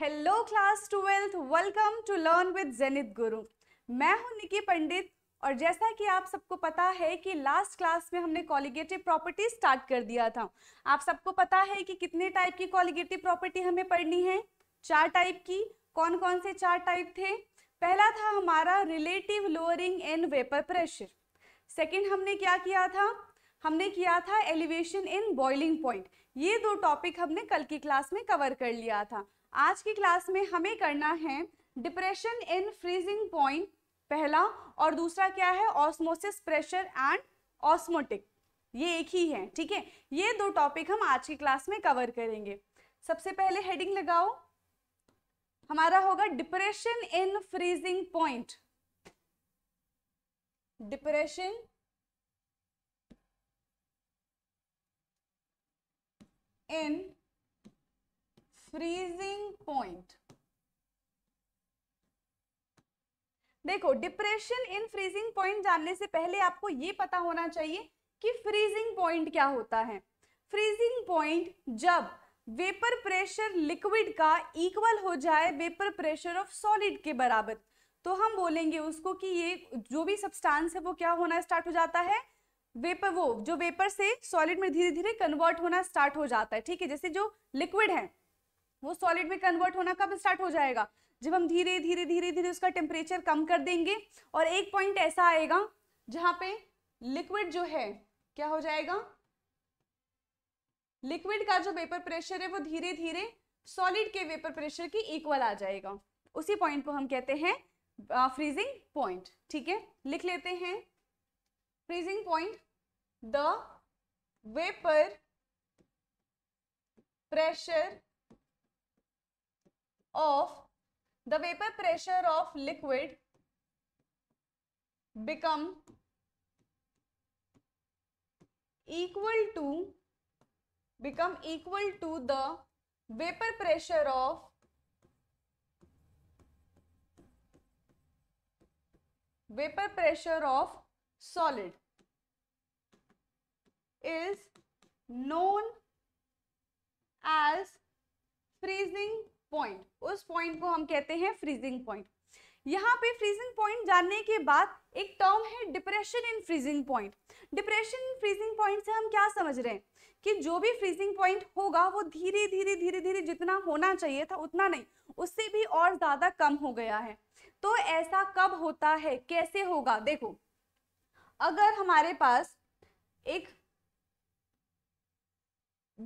Hello class twelfth welcome to learn with Zenith Guru मैं हूं निकी पंडित और जैसा कि आप सबको पता है कि लास्ट क्लास में हमने कॉलिगेटिव प्रॉपर्टी स्टार्ट कर दिया था आप सबको पता है कि कितने टाइप की कॉलिगेटिव प्रॉपर्टी हमें पढ़नी है चार टाइप की कौन कौन से चार टाइप थे पहला था हमारा relative lowering in vapour pressure second हमने क्या किया था हमने किया था एलिवेशन इन बॉइलिंग पॉइंट ये दो टॉपिक हमने कल की क्लास में कवर कर लिया था आज की क्लास में हमें करना है डिप्रेशन इन फ्रीजिंग पॉइंट पहला और दूसरा क्या है ऑस्मोसिस प्रेशर एंड ऑस्मोटिक ये एक ही है ठीक है ये दो टॉपिक हम आज की क्लास में कवर करेंगे सबसे पहले हेडिंग लगाओ हमारा होगा depression in freezing point depression in freezing point देखो डिप्रेशन इन फ्रीजिंग पॉइंट जानने से पहले आपको ये पता होना चाहिए कि फ्रीजिंग पॉइंट क्या होता है फ्रीजिंग पॉइंट जब वेपर प्रेशर लिक्विड का इक्वल हो जाए वेपर प्रेशर ऑफ सॉलिड के बराबर तो हम बोलेंगे उसको कि ये जो भी सब्सटेंस है वो क्या होना स्टार्ट हो जाता है वेपर वो जो वेपर से सॉलिड में धीरे धीरे कन्वर्ट होना स्टार्ट हो जाता है ठीक है जैसे जो लिक्विड है वो सॉलिड में कन्वर्ट होना कब स्टार्ट हो जाएगा जब हम धीरे धीरे धीरे धीरे उसका टेम्परेचर कम कर देंगे और एक पॉइंट ऐसा आएगा जहां पे लिक्विड जो है क्या हो जाएगा लिक्विड का जो वेपर प्रेशर है वो धीरे धीरे सॉलिड के वेपर प्रेशर की इक्वल आ जाएगा उसी पॉइंट को हम कहते हैं फ्रीजिंग पॉइंट ठीक है लिख लेते हैं freezing point the vapour pressure of the vapor pressure of liquid become equal to become equal to the vapor pressure of vapor pressure of solid is known as freezing point उस point को हम कहते हैं freezing point यहाँ पे freezing point जानने के बाद एक टर्म है depression in freezing point depression in freezing point से हम क्या समझ रहे हैं कि जो भी फ्रीजिंग पॉइंट होगा वो धीरे धीरे धीरे धीरे जितना होना चाहिए था उतना नहीं उससे भी और ज़्यादा कम हो गया है तो ऐसा कब होता है कैसे होगा देखो अगर हमारे पास एक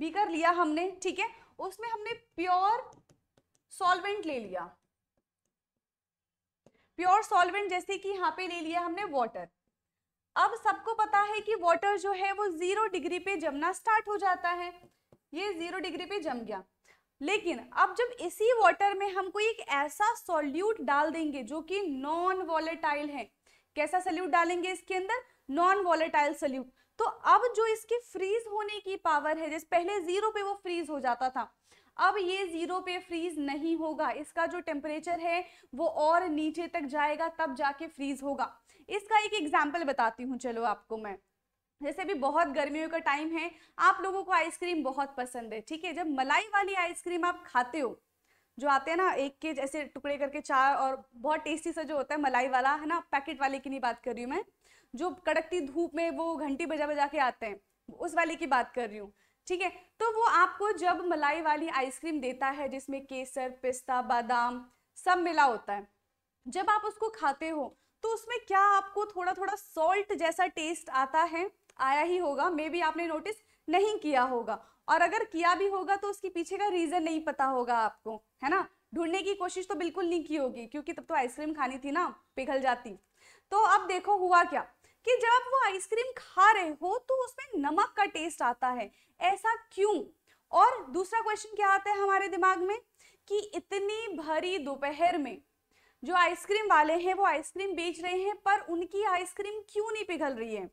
बीकर लिया हमने ठीक है उसमें हमने प्योर सॉल्वेंट ले लिया प्योर सॉल्वेंट जैसे कि यहाँ पे ले लिया हमने वाटर अब सबको पता है कि वाटर जो है वो जीरो डिग्री पे जमना स्टार्ट हो जाता है ये जीरो डिग्री पे जम गया लेकिन अब जब इसी वाटर में हम कोई एक ऐसा सॉल्यूट डाल देंगे जो कि नॉन वॉलेटाइल है कैसा सल्यूट डालेंगे इसके अंदर नॉन वॉलेटाइल सल्यूट तो अब जो इसके फ्रीज होने की पावर है जैसे पहले जीरो पे वो फ्रीज हो जाता था अब ये ज़ीरो पे फ्रीज नहीं होगा इसका जो टेम्परेचर है वो और नीचे तक जाएगा तब जाके फ्रीज होगा इसका एक एग्जाम्पल बताती हूँ चलो आपको मैं जैसे भी बहुत गर्मियों का टाइम है आप लोगों को आइसक्रीम बहुत पसंद है ठीक है जब मलाई वाली आइसक्रीम आप खाते हो जो आते हैं ना एक के जैसे टुकड़े करके चार और बहुत टेस्टी सा जो होता है मलाई वाला है ना पैकेट वाले की नहीं बात कर रही हूँ मैं जो कड़कती धूप में वो घंटी बजा बजा के आते हैं उस वाले की बात कर रही हूँ ठीक है तो वो आपको जब मलाई वाली आइसक्रीम देता है जिसमें केसर पिस्ता बादाम सब मिला होता है जब आप उसको खाते हो तो उसमें क्या आपको थोड़ा थोड़ा सॉल्ट जैसा टेस्ट आता है आया ही होगा मे बी आपने नोटिस नहीं किया होगा और अगर किया भी होगा तो उसके पीछे का रीज़न नहीं पता होगा आपको है ना ढूंढने की कोशिश तो बिल्कुल नहीं की होगी क्योंकि तब तो आइसक्रीम खानी थी ना पिघल जाती तो अब देखो हुआ क्या कि जब आप वो आइसक्रीम खा रहे हो तो उसमें नमक का टेस्ट आता है ऐसा क्यों और दूसरा क्वेश्चन क्या आता है हमारे दिमाग में कि इतनी भरी दोपहर में जो आइसक्रीम वाले हैं वो आइसक्रीम बेच रहे हैं पर उनकी आइसक्रीम क्यों नहीं पिघल रही है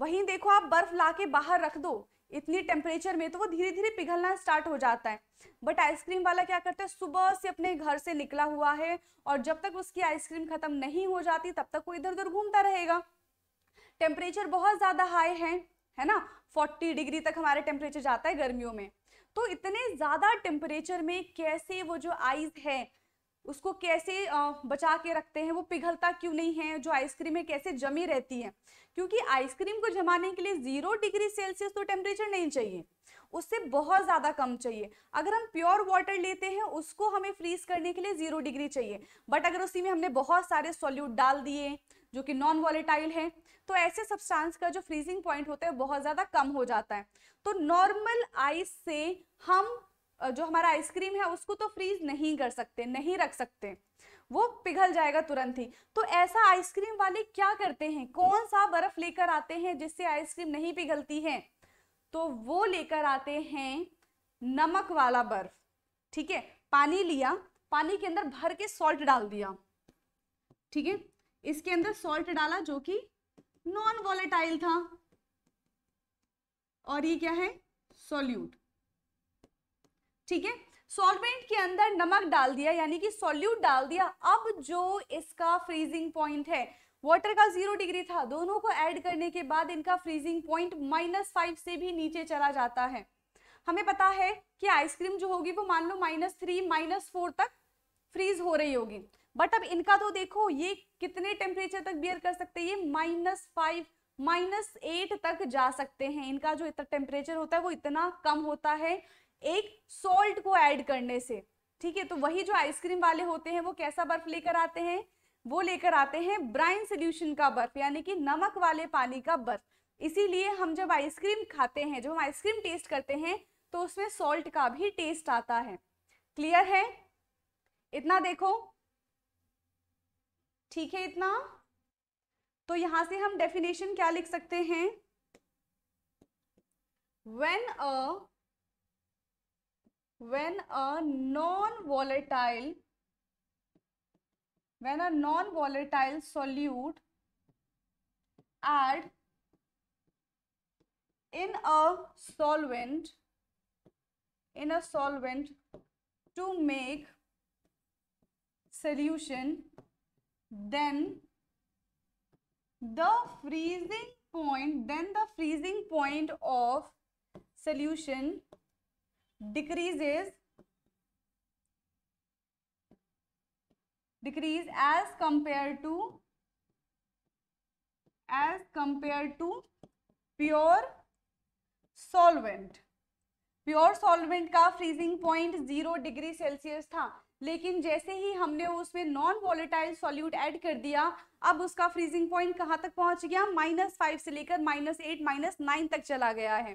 वहीं देखो आप बर्फ ला के बाहर रख दो इतनी टेम्परेचर में तो वो धीरे धीरे पिघलना स्टार्ट हो जाता है बट आइसक्रीम वाला क्या करता है सुबह से अपने घर से निकला हुआ है और जब तक उसकी आइसक्रीम खत्म नहीं हो जाती तब तक वो इधर उधर घूमता रहेगा टेम्परेचर बहुत ज़्यादा हाई है है ना 40 डिग्री तक हमारा टेम्परेचर जाता है गर्मियों में तो इतने ज़्यादा टेम्परेचर में कैसे वो जो आइस है उसको कैसे बचा के रखते हैं वो पिघलता क्यों नहीं है जो आइसक्रीम है कैसे जमी रहती है क्योंकि आइसक्रीम को जमाने के लिए ज़ीरो डिग्री सेल्सियस तो टेम्परेचर नहीं चाहिए उससे बहुत ज़्यादा कम चाहिए अगर हम प्योर वाटर लेते हैं उसको हमें फ्रीज करने के लिए ज़ीरो डिग्री चाहिए बट अगर उसी में हमने बहुत सारे सॉल्यूट डाल दिए जो कि नॉन वॉलेटाइल है तो ऐसे सब्सटेंस का जो फ्रीजिंग पॉइंट होता है बहुत ज़्यादा कम हो जाता है तो नॉर्मल आइस से हम जो हमारा आइसक्रीम है उसको तो फ्रीज नहीं कर सकते नहीं रख सकते वो पिघल जाएगा तुरंत ही तो ऐसा आइसक्रीम वाले क्या करते हैं कौन सा बर्फ लेकर आते हैं जिससे आइसक्रीम नहीं पिघलती है तो वो लेकर आते हैं नमक वाला बर्फ ठीक है पानी लिया पानी के अंदर भर के सॉल्ट डाल दिया ठीक है इसके अंदर सॉल्ट डाला जो कि नॉन वॉलेटाइल था और ये क्या है सॉल्यूट ठीक है सॉल्वेंट के अंदर नमक डाल दिया यानी कि सॉल्यूट डाल दिया अब जो इसका फ्रीजिंग पॉइंट है वाटर का जीरो डिग्री था दोनों को ऐड करने के बाद इनका फ्रीजिंग पॉइंट माइनस फाइव से भी नीचे चला जाता है हमें पता है कि आइसक्रीम जो होगी वो मान लो माइनस थ्री माइनस फोर तक फ्रीज हो रही होगी बट अब इनका तो देखो ये कितने टेम्परेचर तक बियर कर सकते हैं ये माइनस फाइव माइनस एट तक जा सकते हैं इनका जो इतना टेम्परेचर होता है वो इतना कम होता है एक सोल्ट को ऐड करने से ठीक है तो वही जो आइसक्रीम वाले होते हैं वो कैसा बर्फ लेकर आते हैं वो लेकर आते हैं ब्राइन सोल्यूशन का बर्फ यानी कि नमक वाले पानी का बर्फ इसीलिए हम जब आइसक्रीम खाते हैं जब हम आइसक्रीम टेस्ट करते हैं तो उसमें सॉल्ट का भी टेस्ट आता है क्लियर है इतना देखो ठीक है इतना तो यहां से हम डेफिनेशन क्या लिख सकते हैं when a when a non volatile when a non volatile solute add in a solvent in a solvent to make solution then the freezing point then the freezing point of solution decreases decrease as compared to as compared to pure solvent pure solvent ka freezing point 0 degree celsius tha लेकिन जैसे ही हमने उसमें non volatile solute add कर दिया अब उसका freezing point कहाँ तक पहुँच गया माइनस फाइव से लेकर माइनस एट माइनस नाइन तक चला गया है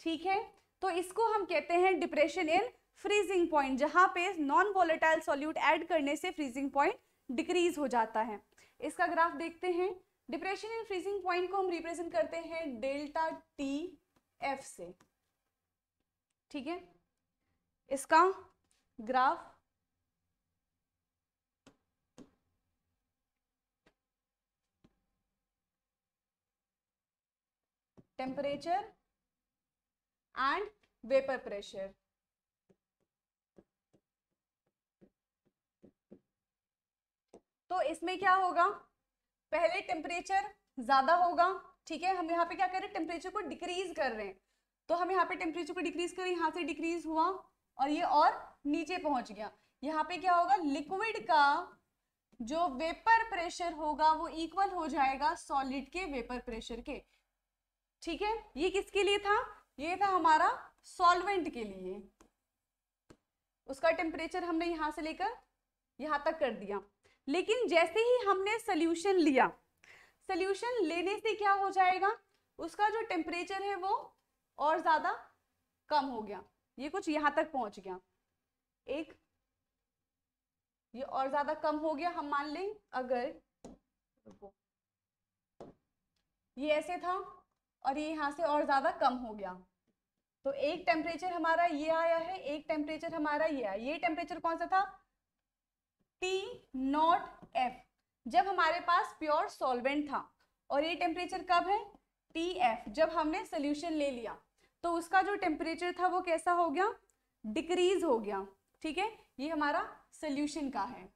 ठीक है तो इसको हम कहते हैं डिप्रेशन इन फ्रीजिंग पॉइंट जहाँ पे नॉन वॉलेटाइल सॉल्यूट ऐड करने से फ्रीजिंग पॉइंट डिक्रीज हो जाता है इसका ग्राफ देखते हैं डिप्रेशन इन फ्रीजिंग पॉइंट को हम रिप्रेजेंट करते हैं डेल्टा टी एफ से ठीक है इसका graph temperature and vapor pressure. तो इसमें क्या होगा पहले टेम्परेचर ज्यादा होगा ठीक है हम यहाँ पे क्या कर रहे हैं टेम्परेचर को डिक्रीज कर रहे हैं तो हम यहाँ पे टेम्परेचर को डिक्रीज कर यहाँ से डिक्रीज हुआ और ये और नीचे पहुंच गया यहाँ पे क्या होगा लिक्विड का जो वेपर प्रेशर होगा वो इक्वल हो जाएगा सॉलिड के वेपर प्रेशर के ठीक है ये किसके लिए था ये था हमारा सॉल्वेंट के लिए उसका टेम्परेचर हमने यहां से लेकर यहां तक कर दिया लेकिन जैसे ही हमने सोल्यूशन लिया सोल्यूशन लेने से क्या हो जाएगा उसका जो टेम्परेचर है वो और ज़्यादा कम हो गया ये कुछ यहां तक पहुंच गया एक ये और ज़्यादा कम हो गया हम मान लें अगर ये ऐसे था और ये यहाँ से और ज़्यादा कम हो गया तो एक टेम्परेचर हमारा ये आया है एक टेम्परेचर हमारा ये आया ये टेम्परेचर कौन सा था टी नॉट एफ जब हमारे पास प्योर सॉल्वेंट था और ये टेम्परेचर कब है टी एफ जब हमने सोल्यूशन ले लिया तो उसका जो टेम्परेचर था वो कैसा हो गया डिक्रीज हो गया ठीक है ये हमारा सोल्यूशन का है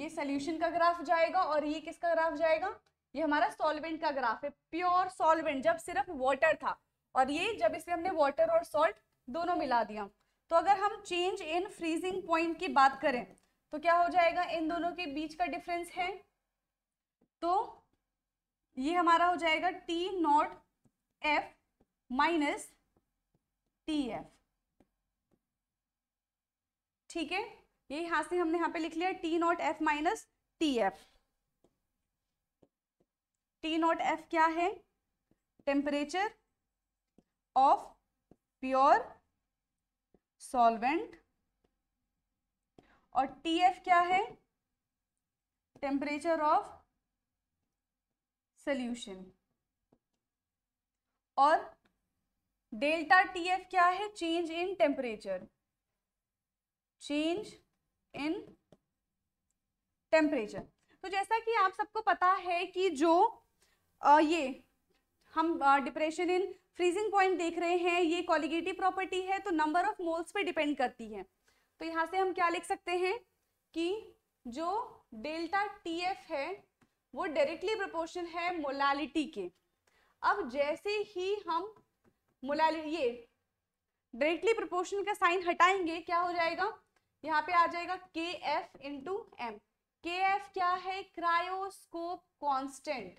ये सोल्यूशन का ग्राफ जाएगा और ये किसका ग्राफ जाएगा ये हमारा सॉल्वेंट का ग्राफ है प्योर सॉल्वेंट जब सिर्फ वाटर था और ये जब इसमें हमने वाटर और सॉल्ट दोनों मिला दिया तो अगर हम चेंज इन फ्रीजिंग पॉइंट की बात करें तो क्या हो जाएगा इन दोनों के बीच का डिफरेंस है तो ये हमारा हो जाएगा T naught F minus T F ठीक है ये यहां से हमने यहां पे लिख लिया T naught F minus T F T naught F क्या है टेम्परेचर ऑफ प्योर सॉल्वेंट और टी एफ क्या है टेम्परेचर ऑफ सल्यूशन और डेल्टा टी एफ क्या है change in temperature change in temperature तो जैसा कि आप सबको पता है कि जो आ, ये हम डिप्रेशन इन फ्रीजिंग पॉइंट देख रहे हैं ये कॉलिगेटिव प्रॉपर्टी है तो नंबर ऑफ मोल्स पे डिपेंड करती है तो यहाँ से हम क्या लिख सकते हैं कि जो डेल्टा टी एफ है वो डायरेक्टली प्रपोर्शन है मोलालिटी के अब जैसे ही हम मोलालिटी ये डायरेक्टली प्रपोर्शन का साइन हटाएंगे क्या हो जाएगा यहाँ पे आ जाएगा K F into M K F क्या है क्रायोस्कोप कॉन्स्टेंट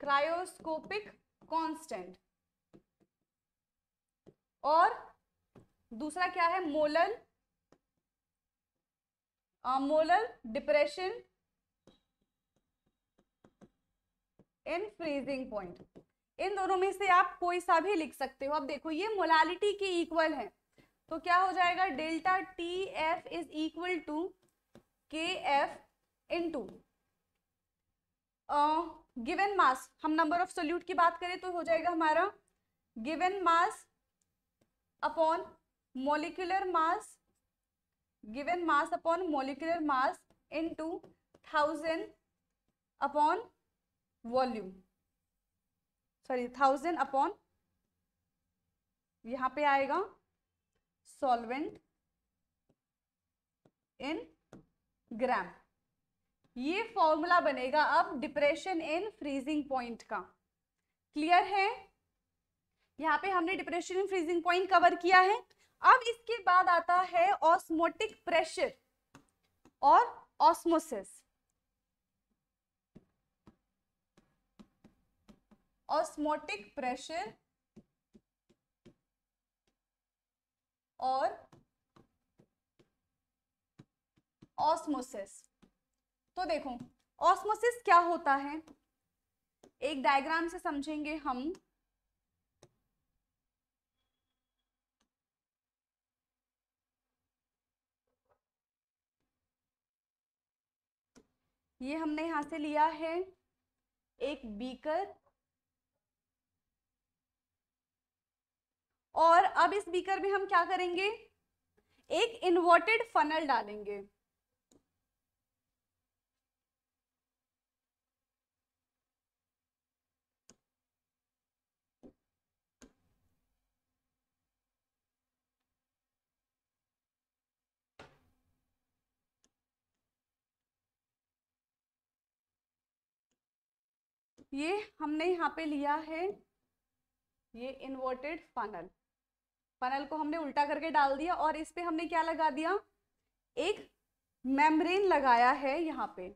क्रायोस्कोपिक कांस्टेंट और दूसरा क्या है molal molal depression in freezing point इन दोनों में से आप कोई सा भी लिख सकते हो अब देखो ये मोलालिटी के इक्वल है तो क्या हो जाएगा delta T F is equal to K F into given mass हम नंबर ऑफ सोल्यूट की बात करें तो हो जाएगा हमारा given mass upon molecular mass given mass upon molecular mass two thousand upon volume sorry thousand upon यहां पे आएगा सॉल्वेंट इन ग्राम ये फॉर्मूला बनेगा अब डिप्रेशन इन फ्रीजिंग पॉइंट का क्लियर है यहाँ पे हमने depression in freezing point cover किया है अब इसके बाद आता है ऑस्मोटिक प्रेशर और ऑस्मोसिस ऑस्मोटिक प्रेशर और ऑस्मोसिस तो देखो ऑस्मोसिस क्या होता है एक डायग्राम से समझेंगे हम ये हमने यहां से लिया है एक बीकर और अब इस बीकर में हम क्या करेंगे एक इन्वर्टेड फनल डालेंगे ये हमने यहाँ पे लिया है ये इन्वर्टेड फनल फनल को हमने उल्टा करके डाल दिया और इस पे हमने क्या लगा दिया एक मेम्ब्रेन लगाया है यहाँ पे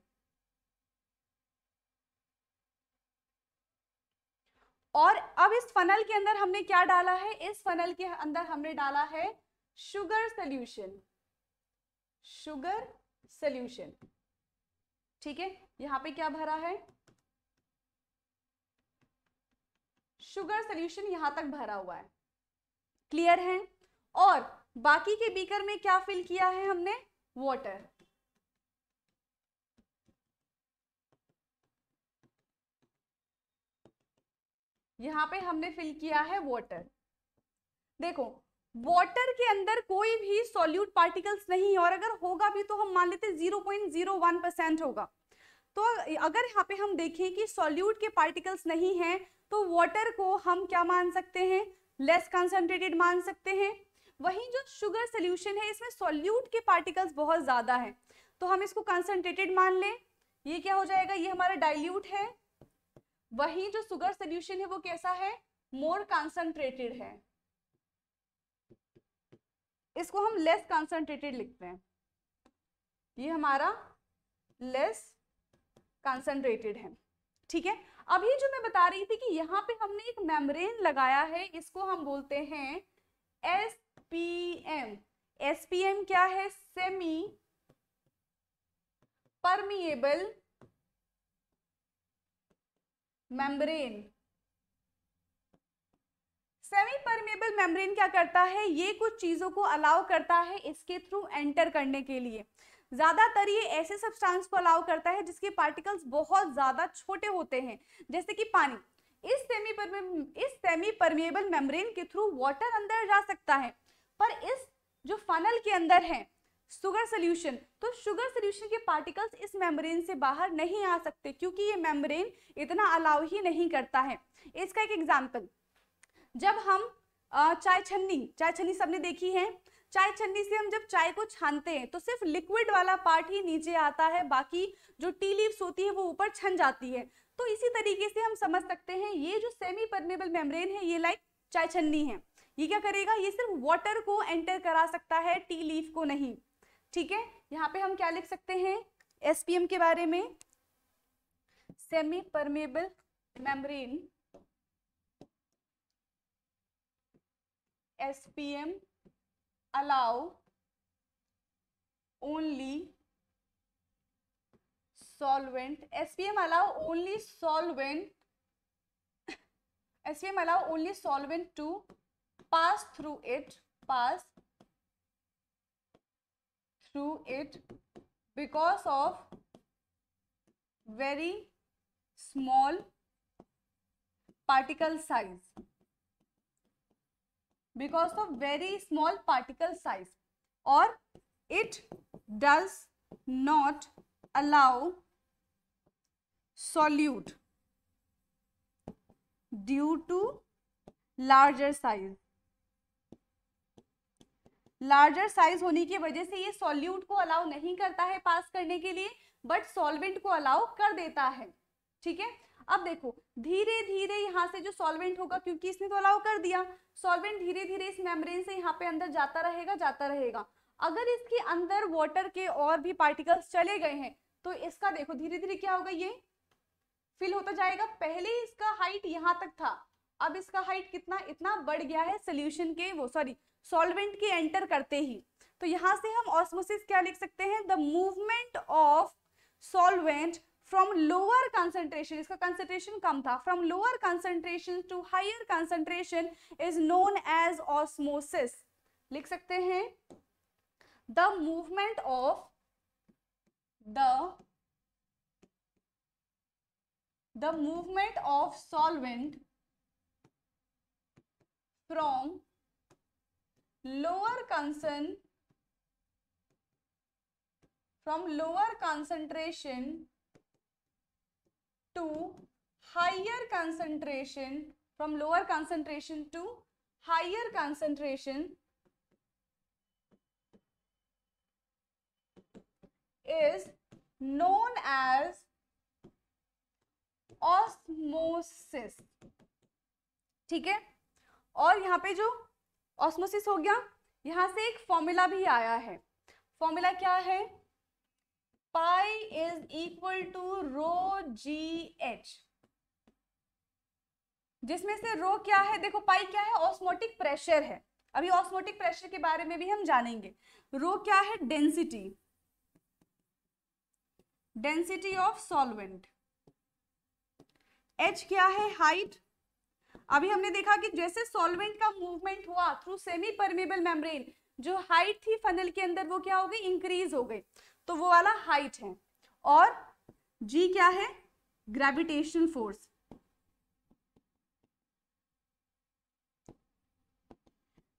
और अब इस फनल के अंदर हमने क्या डाला है इस फनल के अंदर हमने डाला है शुगर सोल्यूशन शुगर सोल्यूशन ठीक है यहाँ पे क्या भरा है शुगर सोल्यूशन यहां तक भरा हुआ है क्लियर है और बाकी के बीकर में क्या फिल किया है हमने वॉटर यहां पे हमने फिल किया है वॉटर देखो वॉटर के अंदर कोई भी सॉल्यूट पार्टिकल्स नहीं है और अगर होगा भी तो हम मान लेते zero point zero one percent होगा तो अगर यहाँ पे हम देखें कि सॉल्यूट के पार्टिकल्स नहीं हैं तो वाटर को हम क्या मान सकते हैं लेस कंसनट्रेटेड मान सकते हैं वहीं जो शुगर सोल्यूशन है इसमें सोल्यूट के पार्टिकल्स बहुत ज़्यादा है तो हम इसको कंसनट्रेटेड मान लें ये क्या हो जाएगा ये हमारा डाइल्यूट है वहीं जो शुगर सोल्यूशन है वो कैसा है मोर कंसनट्रेटेड है इसको हम लेस कंसनट्रेटेड लिखते हैं ये हमारा लेस कंसनट्रेटेड है ठीक है अभी जो मैं बता रही थी कि यहाँ पे हमने एक मेम्ब्रेन लगाया है इसको हम बोलते हैं S P M S P M क्या है semi permeable membrane semi permeable membrane क्या करता है ये कुछ चीज़ों को अलाउ करता है इसके थ्रू एंटर करने के लिए ज़्यादातर ये ऐसे सब्सटेंस को अलाउ करता है जिसके पार्टिकल्स बहुत ज़्यादा छोटे होते हैं जैसे कि पानी इस सेमी इस सेमी परमेबल मेम्ब्रेन के थ्रू वाटर अंदर जा सकता है पर इस जो फनल के अंदर है शुगर सोल्यूशन तो शुगर सोल्यूशन के पार्टिकल्स इस मेम्ब्रेन से बाहर नहीं आ सकते क्योंकि ये मेम्ब्रेन इतना अलाउ ही नहीं करता है इसका एक एग्जाम्पल जब हम चाय छन्नी चाय छन्नी सबने देखी है चाय छन्नी से हम जब चाय को छानते हैं तो सिर्फ लिक्विड वाला पार्ट ही नीचे आता है बाकी जो टी लीव्स होती है वो ऊपर छन जाती है तो इसी तरीके से हम समझ सकते हैं ये जो सेमी परमेबल मेम्ब्रेन है ये लाइक चाय छन्नी है ये क्या करेगा ये सिर्फ वाटर को एंटर करा सकता है टी लीफ को नहीं ठीक है यहाँ पे हम क्या लिख सकते हैं एसपीएम के बारे में semi permeable membrane SPM allow only solvent SPM allow only solvent SPM allow only solvent to pass through it pass through it because of very small particle size because of very small particle size और it does not allow solute due to larger size larger size होने की वजह से ये solute को allow नहीं करता है पास करने के लिए बट सॉल्वेंट को अलाउ कर देता है ठीक है अब देखो धीरे धीरे यहाँ से जो सॉल्वेंट होगा क्योंकि इसने तो अलाउ कर दिया सॉल्वेंट धीरे धीरे इस मेम्ब्रेन से यहाँ पे अंदर जाता रहेगा जाता रहेगा अगर इसके अंदर वाटर के और भी पार्टिकल्स चले गए हैं तो इसका देखो धीरे धीरे क्या होगा ये फिल होता जाएगा पहले इसका हाइट यहाँ तक था अब इसका हाइट कितना इतना बढ़ गया है सोल्यूशन के वो सॉरी सॉल्वेंट के एंटर करते ही तो यहाँ से हम ऑस्मोसिस क्या लिख सकते हैं the movement of solvent from lower concentration इसका कंसेंट्रेशन कम था from lower concentration to higher concentration is known as osmosis लिख सकते हैं the movement of the the movement of solvent from lower concern from lower concentration to higher concentration from lower concentration to higher concentration is known as osmosis ठीक है और यहां पे जो osmosis हो गया यहां से एक फॉर्मूला भी आया है फॉर्मूला क्या है pi is equal to rho g h जिसमें से रो क्या है देखो पाई क्या है ऑस्मोटिक प्रेशर है अभी ऑस्मोटिक प्रेशर के बारे में भी हम जानेंगे रो क्या है density density of solvent H क्या है हाइट अभी हमने देखा कि जैसे सॉल्वेंट का मूवमेंट हुआ थ्रू सेमी परमेबल मेम्ब्रेन जो हाइट थी फनल के अंदर वो क्या हो गई इंक्रीज हो गई तो वो वाला हाइट है और जी क्या है ग्रेविटेशन फोर्स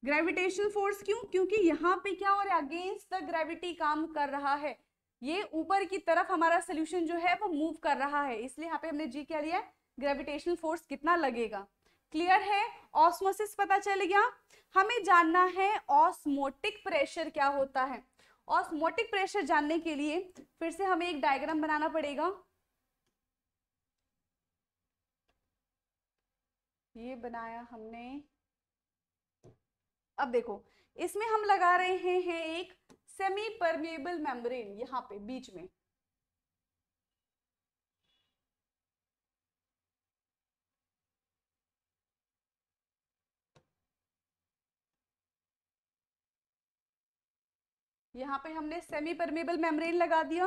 ग्रेविटेशन फोर्स क्यों क्योंकि यहां पे क्या हो रहा है अगेंस्ट द ग्रेविटी काम कर रहा है ये ऊपर की तरफ हमारा सोल्यूशन जो है वो मूव कर रहा है इसलिए यहाँ पे हमने जी क्या लिया ग्रेविटेशन ग्रेविटेशनल फोर्स कितना लगेगा क्लियर है ऑस्मोसिस पता चल गया हमें जानना है ऑस्मोटिक प्रेशर क्या होता है ऑस्मोटिक प्रेशर जानने के लिए फिर से हमें एक डायग्राम बनाना पड़ेगा ये बनाया हमने अब देखो इसमें हम लगा रहे हैं एक सेमी परमिएबल मेम्ब्रेन यहाँ पे बीच में यहाँ पे हमने सेमी परमेबल मेम्ब्रेन लगा दिया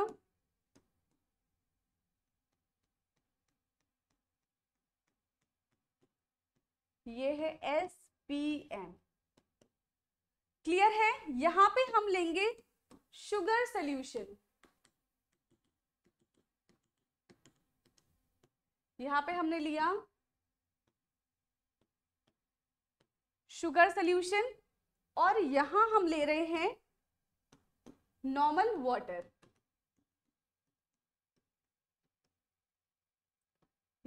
ये है एस पी एम क्लियर है यहां पे हम लेंगे शुगर सोल्यूशन यहां पे हमने लिया शुगर सोल्यूशन और यहां हम ले रहे हैं normal water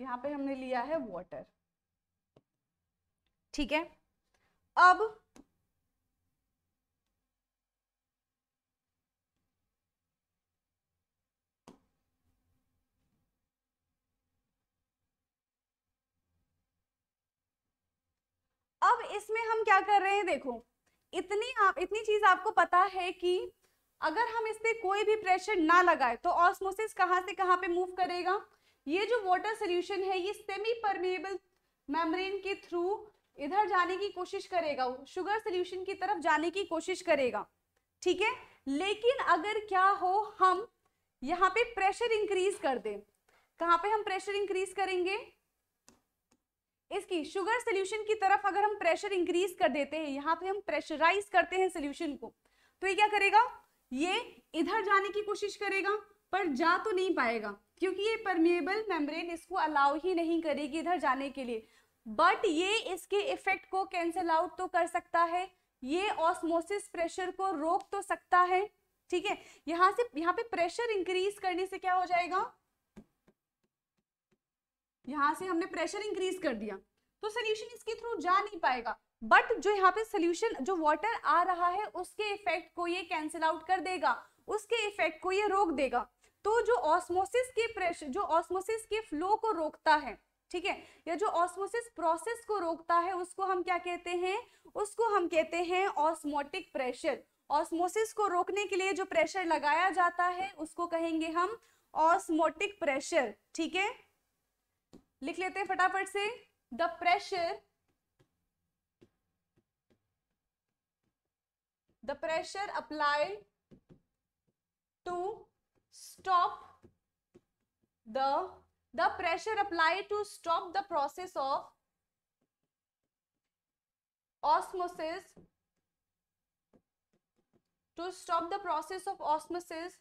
यहां पे हमने लिया है वाटर ठीक है अब अब इसमें हम क्या कर रहे हैं देखो इतनी आप इतनी चीज आपको पता है कि अगर हम इस पर कोई भी प्रेशर ना लगाए तो ऑस्मोसिस कहाँ से कहाँ पे मूव करेगा ये जो वाटर सोल्यूशन है ये सेमी परमेबल मेम्ब्रेन के थ्रू इधर जाने की कोशिश करेगा शुगर सोल्यूशन की तरफ जाने की कोशिश करेगा ठीक है लेकिन अगर क्या हो हम यहाँ पे प्रेशर इंक्रीज कर दें कहाँ पे हम प्रेशर इंक्रीज करेंगे इसकी शुगर सोल्यूशन की तरफ अगर हम प्रेशर इंक्रीज कर देते हैं यहाँ पे हम प्रेशराइज करते हैं सोल्यूशन को तो ये क्या करेगा ये इधर जाने की कोशिश करेगा पर जा तो नहीं पाएगा क्योंकि ये परमिबल मेम्ब्रेन इसको अलाउ ही नहीं करेगी इधर जाने के लिए बट ये इसके इफेक्ट को कैंसिल आउट तो कर सकता है ये ऑस्मोसिस प्रेशर को रोक तो सकता है ठीक है यहां से यहाँ पे प्रेशर इंक्रीज करने से क्या हो जाएगा यहां से हमने प्रेशर इंक्रीज कर दिया तो सोल्यूशन इसके थ्रू जा नहीं पाएगा बट जो यहाँ पे सोल्यूशन जो वाटर आ रहा है उसके इफेक्ट को ये कैंसिल आउट कर देगा उसके इफेक्ट को ये रोक देगा तो जो ऑस्मोसिस के प्रेशर जो ऑस्मोसिस के फ्लो को रोकता है ठीक है या जो ऑस्मोसिस प्रोसेस को रोकता है उसको हम क्या कहते हैं उसको हम कहते हैं ऑस्मोटिक प्रेशर ऑस्मोसिस को रोकने के लिए जो प्रेशर लगाया जाता है उसको कहेंगे हम ऑस्मोटिक प्रेशर ठीक है लिख लेते हैं फटाफट से the pressure the pressure applied to stop the the pressure applied to stop the process of osmosis to stop the process of osmosis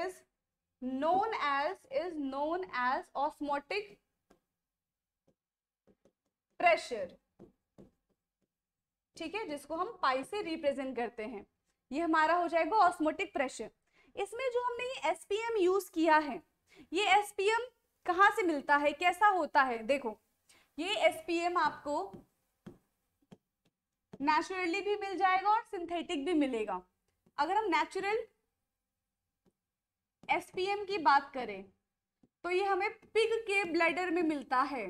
is known as is known as osmotic pressure ठीक है जिसको हम पाई से represent करते हैं ये हमारा हो जाएगा ऑस्मोटिक प्रेशर इसमें जो हमने ये एस यूज किया है ये एस पी कहाँ से मिलता है कैसा होता है देखो ये एस आपको नेचुरली भी मिल जाएगा और सिंथेटिक भी मिलेगा अगर हम नेचुरल एसपीएम की बात करें तो ये हमें पिग के ब्लडर में मिलता है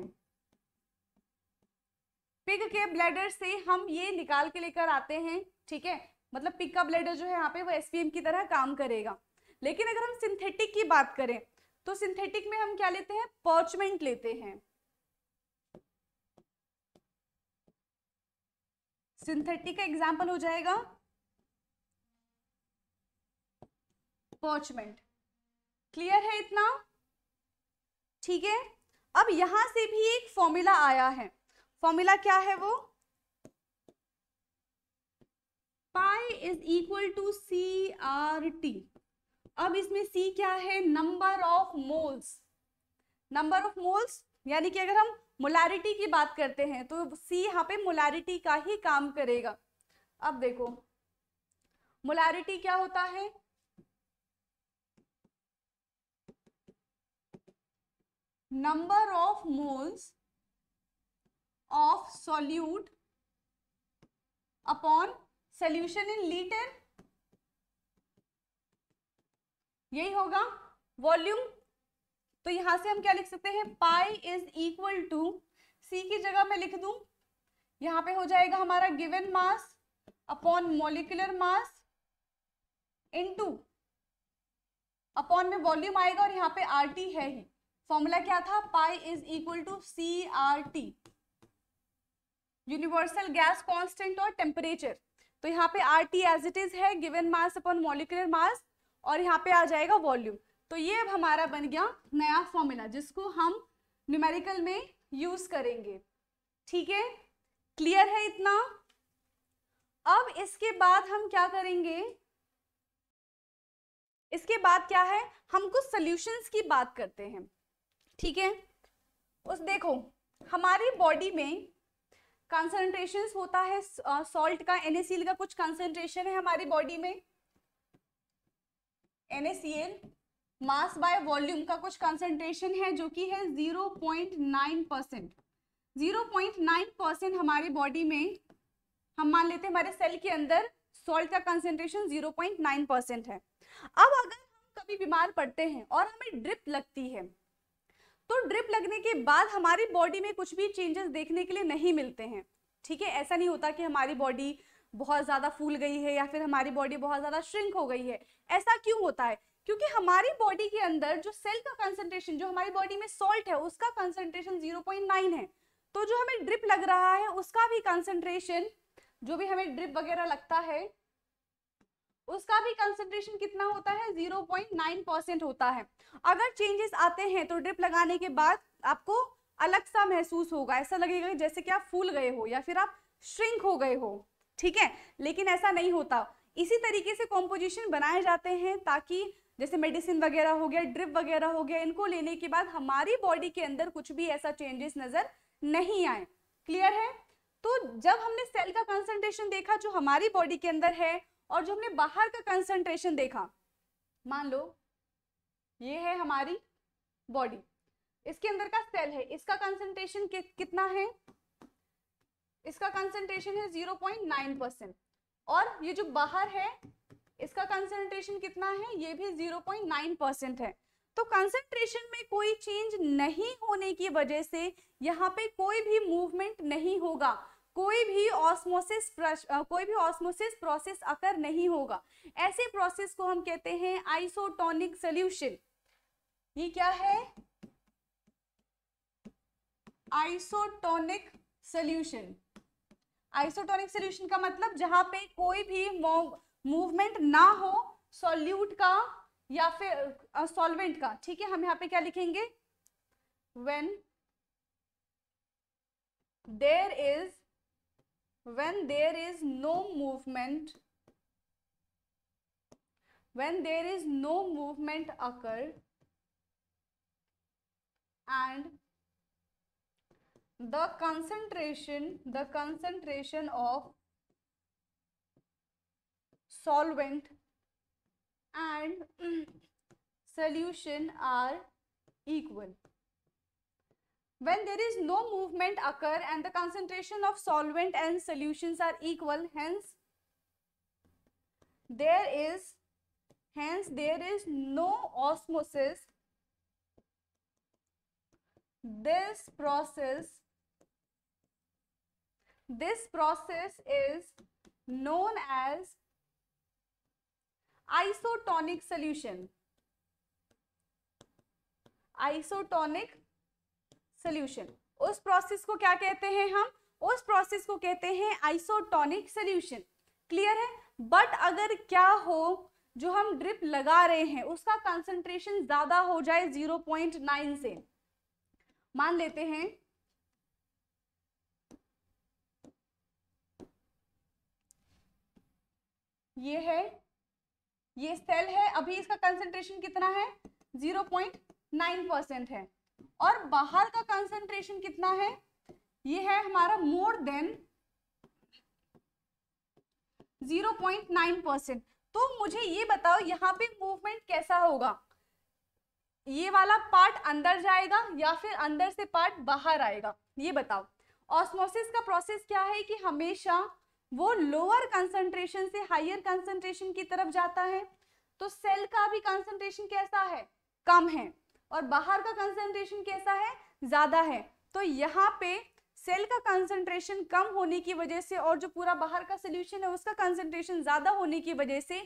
पिग के ब्लैडर से हम ये निकाल के लेकर आते हैं ठीक है मतलब पिग का ब्लैडर जो है यहाँ पे वो एस की तरह काम करेगा लेकिन अगर हम सिंथेटिक की बात करें तो सिंथेटिक में हम क्या लेते हैं पॉचमेंट लेते हैं सिंथेटिक का एग्जाम्पल हो जाएगा पॉचमेंट क्लियर है इतना ठीक है अब यहां से भी एक फॉर्मूला आया है फॉर्मूला क्या है वो pi is equal to C R T अब इसमें सी क्या है number of moles number of moles यानी कि अगर हम मोलारिटी की बात करते हैं तो सी यहाँ पे मोलारिटी का ही काम करेगा अब देखो मोलारिटी क्या होता है number of moles of solute upon solution in litre यही होगा वॉल्यूम तो यहां से हम क्या लिख सकते हैं pi is equal to C की जगह मैं लिख दूं यहां पे हो जाएगा हमारा given mass upon molecular mass into upon में वॉल्यूम आएगा और यहाँ पे आर टी है ही फॉर्मूला क्या था pi is equal to C R T universal gas constant और टेम्परेचर तो यहाँ पे R T as it is है given mass upon molecular mass और यहाँ पे आ जाएगा वॉल्यूम तो ये अब हमारा बन गया नया फॉर्मूला जिसको हम न्यूमेरिकल में यूज करेंगे ठीक है क्लियर है इतना अब इसके बाद हम क्या करेंगे इसके बाद क्या है हम कुछ सॉल्यूशंस की बात करते हैं ठीक है उस देखो हमारी बॉडी में कंसनट्रेशन होता है सॉल्ट uh, का एनएसीएल का कुछ कंसंट्रेशन है हमारी बॉडी में एनएसीएल मास बाय वॉल्यूम का कुछ कंसंट्रेशन है जो कि है 0.9 परसेंट जीरो परसेंट हमारी बॉडी में हम मान लेते हैं हमारे सेल के अंदर सॉल्ट का कंसंट्रेशन 0.9 परसेंट है अब अगर हम कभी बीमार पड़ते हैं और हमें ड्रिप लगती है तो ड्रिप लगने के बाद हमारी बॉडी में कुछ भी चेंजेस देखने के लिए नहीं मिलते हैं ठीक है ऐसा नहीं होता कि हमारी बॉडी बहुत ज़्यादा फूल गई है या फिर हमारी बॉडी बहुत ज़्यादा श्रिंक हो गई है ऐसा क्यों होता है क्योंकि हमारी बॉडी के अंदर जो सेल का कंसंट्रेशन जो हमारी बॉडी में सॉल्ट है उसका कंसंट्रेशन 0.9 है तो जो हमें ड्रिप लग रहा है उसका भी कंसंट्रेशन जो भी हमें ड्रिप वगैरह लगता है उसका भी कंसेंट्रेशन कितना होता है 0.9 परसेंट होता है अगर चेंजेस आते हैं तो ड्रिप लगाने के बाद आपको अलग सा महसूस होगा ऐसा लगेगा जैसे कि आप फूल गए हो या फिर आप श्रिंक हो गए हो ठीक है लेकिन ऐसा नहीं होता इसी तरीके से कॉम्पोजिशन बनाए जाते हैं ताकि जैसे मेडिसिन वगैरह हो गया ड्रिप वगैरह हो गया इनको लेने के बाद हमारी बॉडी के अंदर कुछ भी ऐसा चेंजेस नज़र नहीं आए क्लियर है तो जब हमने सेल का कंसंट्रेशन देखा जो हमारी बॉडी के अंदर है और जो हमने बाहर का कंसंट्रेशन देखा मान लो ये है हमारी बॉडी इसके अंदर का सेल है इसका कंसंट्रेशन कि, कितना है इसका कंसंट्रेशन है 0.9 परसेंट और ये जो बाहर है इसका कंसंट्रेशन कितना है ये भी 0.9 परसेंट है तो कंसंट्रेशन में कोई चेंज नहीं होने की वजह से यहाँ पे कोई भी मूवमेंट नहीं होगा कोई भी ऑस्मोसिस कोई भी ऑस्मोसिस प्रोसेस अकर नहीं होगा ऐसे प्रोसेस को हम कहते हैं आइसोटोनिक सोल्यूशन ये क्या है आइसोटोनिक सोल्यूशन आइसोटोनिक सोल्यूशन का मतलब जहां पे कोई भी मूवमेंट ना हो सॉल्यूट का या फिर सॉल्वेंट का ठीक है हम यहाँ पे क्या लिखेंगे when there is when there is no movement when there is no movement occur, and the concentration the concentration of solvent and solution are equal when there is no movement occur and the concentration of solvent and solutions are equal, hence there is hence there is no osmosis this process this process is known as isotonic solution isotonic solution उस process को क्या कहते हैं हम उस process को कहते हैं आइसोटोनिक सोल्यूशन क्लियर है बट अगर क्या हो जो हम ड्रिप लगा रहे हैं उसका कंसंट्रेशन ज्यादा हो जाए 0.9 से मान लेते हैं ये है ये सेल है अभी इसका कंसंट्रेशन कितना है 0.9 परसेंट है और बाहर का कंसंट्रेशन कितना है ये है हमारा मोर देन 0.9 परसेंट तो मुझे ये बताओ यहाँ पे मूवमेंट कैसा होगा ये वाला पार्ट अंदर जाएगा या फिर अंदर से पार्ट बाहर आएगा ये बताओ ऑस्मोसिस का प्रोसेस क्या है कि हमेशा वो लोअर कंसंट्रेशन से हायर कंसंट्रेशन की तरफ जाता है तो सेल का भी कंसंट्रेशन कैसा है कम है और बाहर का कंसेंट्रेशन कैसा है ज़्यादा है तो यहाँ पे सेल का कंसेंट्रेशन कम होने की वजह से और जो पूरा बाहर का सोल्यूशन है उसका कंसेंट्रेशन ज़्यादा होने की वजह से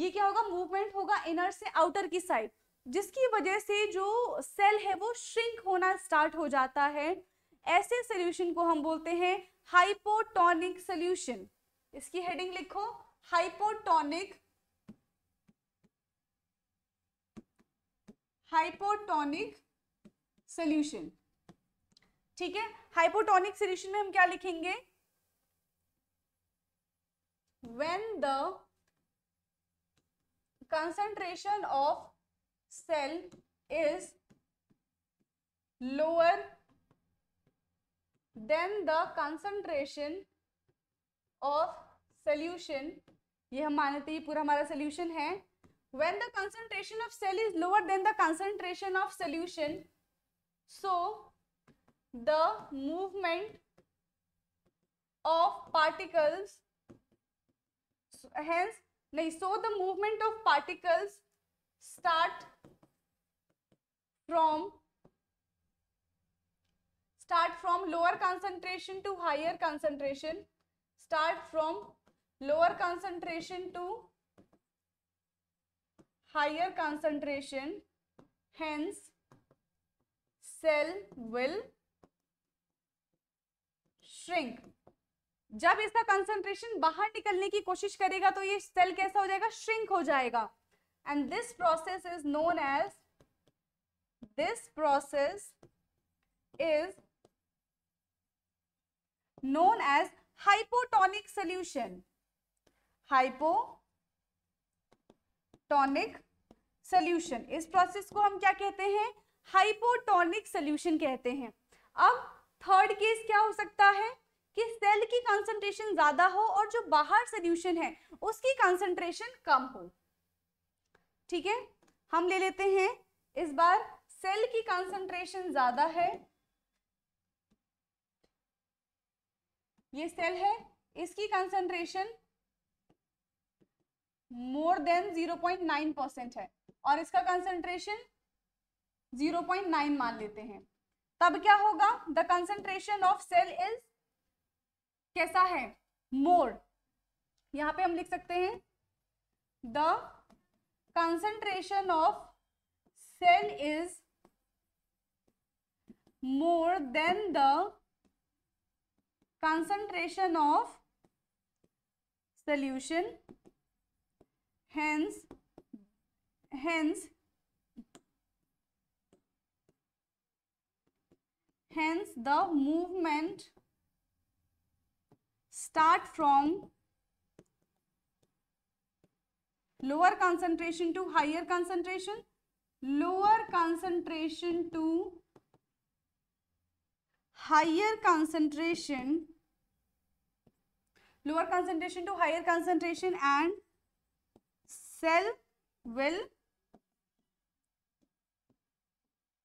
ये क्या होगा मूवमेंट होगा इनर से आउटर की साइड जिसकी वजह से जो सेल है वो श्रिंक होना स्टार्ट हो जाता है ऐसे सोल्यूशन को हम बोलते हैं हाइपोटोनिक सोल्यूशन इसकी हेडिंग लिखो हाइपोटोनिक हाइपोटोनिक सोल्यूशन ठीक है हाइपोटोनिक सोल्यूशन में हम क्या लिखेंगे when the concentration of cell is lower than the concentration of solution ये हम मानते हैं पूरा हमारा सोल्यूशन है when the concentration of cell is lower than the concentration of solution so the movement of particles so hence so the movement of particles start from start from lower concentration to higher concentration start from lower concentration to higher concentration hence cell will shrink जब इसका concentration बाहर निकलने की कोशिश करेगा तो ये cell कैसा हो जाएगा श्रिंक हो जाएगा and this process is known as this process is known as hypotonic solution hypotonic solution इस प्रोसेस को हम क्या कहते हैं हाइपोटोनिक सोल्यूशन कहते हैं अब थर्ड केस क्या हो सकता है कि सेल की कंसंट्रेशन ज्यादा हो और जो बाहर सोल्यूशन है उसकी कंसंट्रेशन कम हो ठीक है हम ले लेते हैं इस बार सेल की कंसंट्रेशन ज्यादा है ये सेल है इसकी कंसंट्रेशन मोर देन 0.9 परसेंट है और इसका कंसेंट्रेशन 0.9 मान लेते हैं तब क्या होगा the concentration of cell is कैसा है मोर यहां पे हम लिख सकते हैं the concentration of cell is more than the concentration of solution Hence, hence, hence the movement start from lower concentration to higher concentration, lower concentration to higher concentration, lower concentration to higher concentration and cell will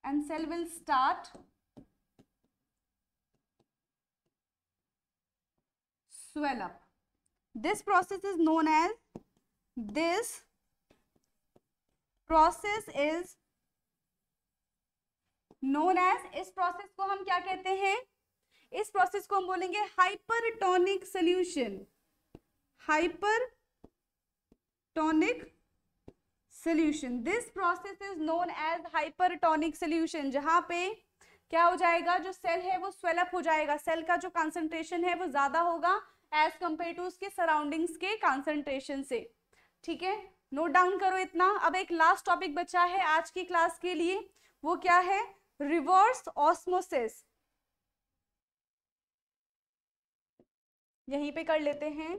and cell will start swell up this process is known as this process is known as इस process को हम क्या कहते हैं इस process को हम बोलेंगे hypertonic solution hyper solution this process is known as hypertonic solution जहां पे क्या हो जाएगा जो सेल है वो स्वेलअप हो जाएगा सेल का जो कॉन्सेंट्रेशन है वो ज्यादा होगा एज कंपेयर टू उसके सराउंडिंग्स के कॉन्सेंट्रेशन से ठीक है नोट डाउन करो इतना अब एक लास्ट टॉपिक बचा है आज की क्लास के लिए वो क्या है रिवर्स ऑस्मोसिस यहीं पे कर लेते हैं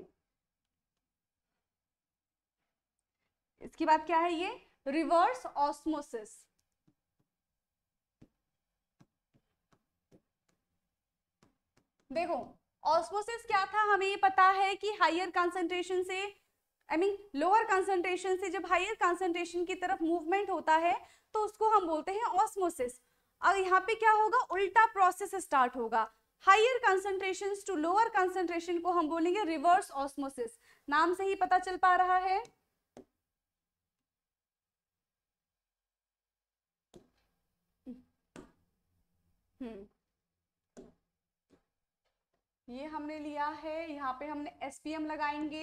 इसके बाद क्या है ये रिवर्स ऑस्मोसिस देखो ऑस्मोसिस क्या था हमें ये पता है कि हायर कंसंट्रेशन से आई मीन लोअर कंसंट्रेशन से जब हायर कंसंट्रेशन की तरफ मूवमेंट होता है तो उसको हम बोलते हैं ऑस्मोसिस और यहाँ पे क्या होगा उल्टा प्रोसेस स्टार्ट होगा higher concentration to lower concentration को हम बोलेंगे रिवर्स ऑस्मोसिस नाम से ही पता चल पा रहा है हम्म। ये हमने लिया है यहाँ पे हमने एम लगाएंगे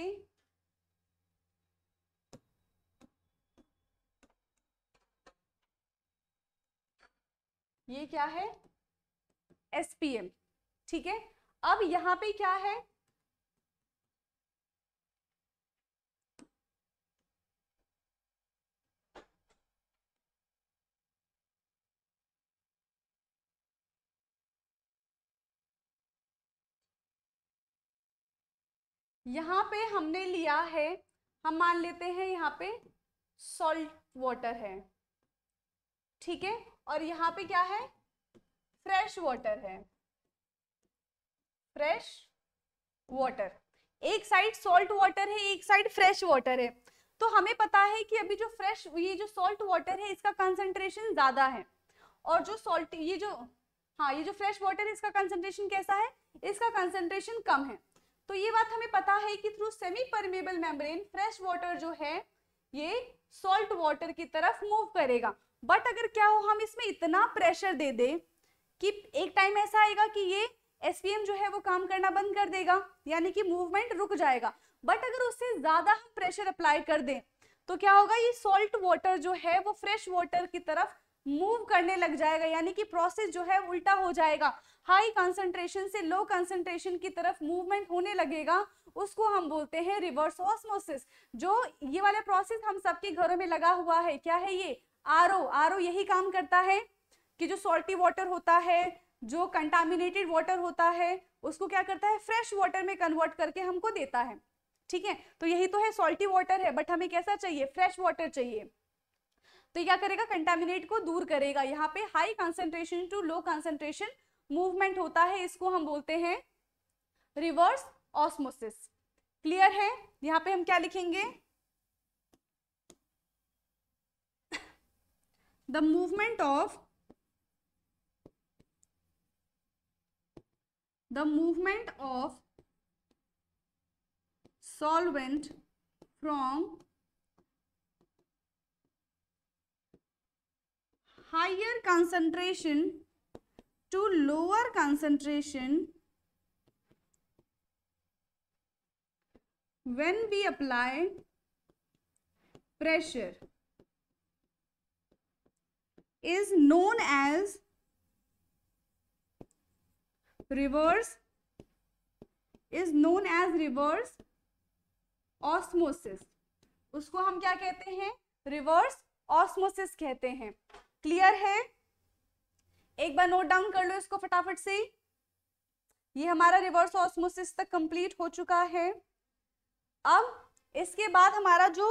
ये क्या है एम ठीक है अब यहाँ पे क्या है यहाँ पे हमने लिया है हम मान लेते हैं यहाँ पे सॉल्ट वाटर है ठीक है और यहाँ पे क्या है फ्रेश वाटर है फ्रेश वाटर एक साइड सॉल्ट वाटर है एक साइड फ्रेश वाटर है तो हमें पता है कि अभी जो फ्रेश ये जो सॉल्ट वाटर है इसका कंसंट्रेशन ज्यादा है और जो सॉल्ट ये जो हाँ ये जो फ्रेश वाटर है इसका कंसंट्रेशन कैसा है इसका कंसंट्रेशन कम है तो ये बात हमें पता है कि through semi permeable membrane fresh water जो है ये सॉल्ट वाटर की तरफ मूव करेगा बट अगर क्या हो हम इसमें इतना प्रेशर दे दे कि एक टाइम ऐसा आएगा कि ये एस जो है वो काम करना बंद कर देगा यानी कि मूवमेंट रुक जाएगा बट अगर उससे ज़्यादा हम प्रेशर अप्लाई कर दें तो क्या होगा ये सॉल्ट वाटर जो है वो फ्रेश वाटर की तरफ मूव करने लग जाएगा यानी कि प्रोसेस जो है उल्टा हो जाएगा हाई कंसंट्रेशन से लो कंसंट्रेशन की तरफ मूवमेंट होने लगेगा उसको हम बोलते हैं रिवर्स ऑस्मोसिस जो ये वाला प्रोसेस हम सबके घरों में लगा हुआ है क्या है ये आर ओ आर ओ यही काम करता है कि जो सॉल्टी वाटर होता है जो कंटामिनेटेड वाटर होता है उसको क्या करता है फ्रेश वाटर में कन्वर्ट करके हमको देता है ठीक है तो यही तो है सॉल्टी वाटर है बट हमें कैसा चाहिए फ्रेश वाटर चाहिए तो क्या करेगा कंटामिनेट को दूर करेगा यहाँ पे high concentration to low concentration movement होता है इसको हम बोलते हैं रिवर्स ऑस्मोसिस क्लियर है यहां पे हम क्या लिखेंगे the movement of the movement of solvent from higher concentration to lower concentration when we apply pressure is known as reverse is known as reverse osmosis उसको हम क्या कहते हैं रिवर्स ऑस्मोसिस कहते हैं क्लियर है एक बार नोट डाउन कर लो इसको फटाफट से ये हमारा रिवर्स ऑस्मोसिस तक कंप्लीट हो चुका है अब इसके बाद हमारा जो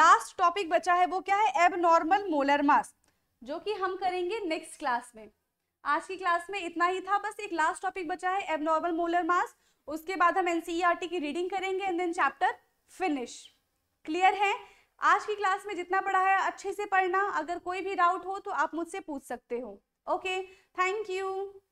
लास्ट टॉपिक बचा है वो क्या है एबनॉर्मल मोलर मास जो कि हम करेंगे नेक्स्ट क्लास में आज की क्लास में इतना ही था बस एक लास्ट टॉपिक बचा है एबनॉर्मल मोलर मास उसके बाद हम एनसीईआरटी e की रीडिंग करेंगे and then chapter finish clear है आज की क्लास में जितना पढ़ा है अच्छे से पढ़ना अगर कोई भी डाउट हो तो आप मुझसे पूछ सकते हो Okay, thank you.